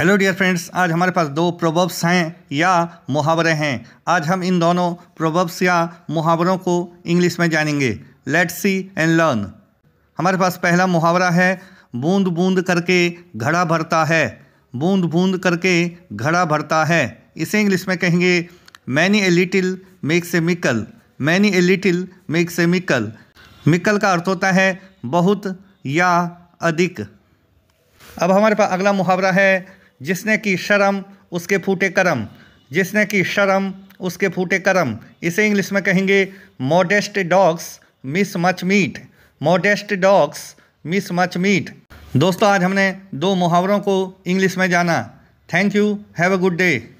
hello dear friends आज हमारे पास दो प्रोवर्ब्स हैं या मुहावरे हैं आज हम इन दोनों प्रोवर्ब्स या मुहावरों को इंग्लिश में जानेंगे लेट सी एंड लर्न हमारे पास पहला मुहावरा है बूंद बूंद करके घड़ा भरता है बूंद बूंद करके घड़ा भरता है इसे इंग्लिश में कहेंगे many a little makes a mickle many a little makes a mickle mickle का अर्थ होता है बहुत या अधिक अब हमारे पास अगला मुहावरा है जिसने की शर्म उसके फूटे करम जिसने की शर्म उसके फूटे करम इसे इंग्लिश में कहेंगे modest dogs miss much meat modest dogs miss much meat दोस्तों आज हमने दो मुहावरों को इंग्लिश में जाना thank you have a good day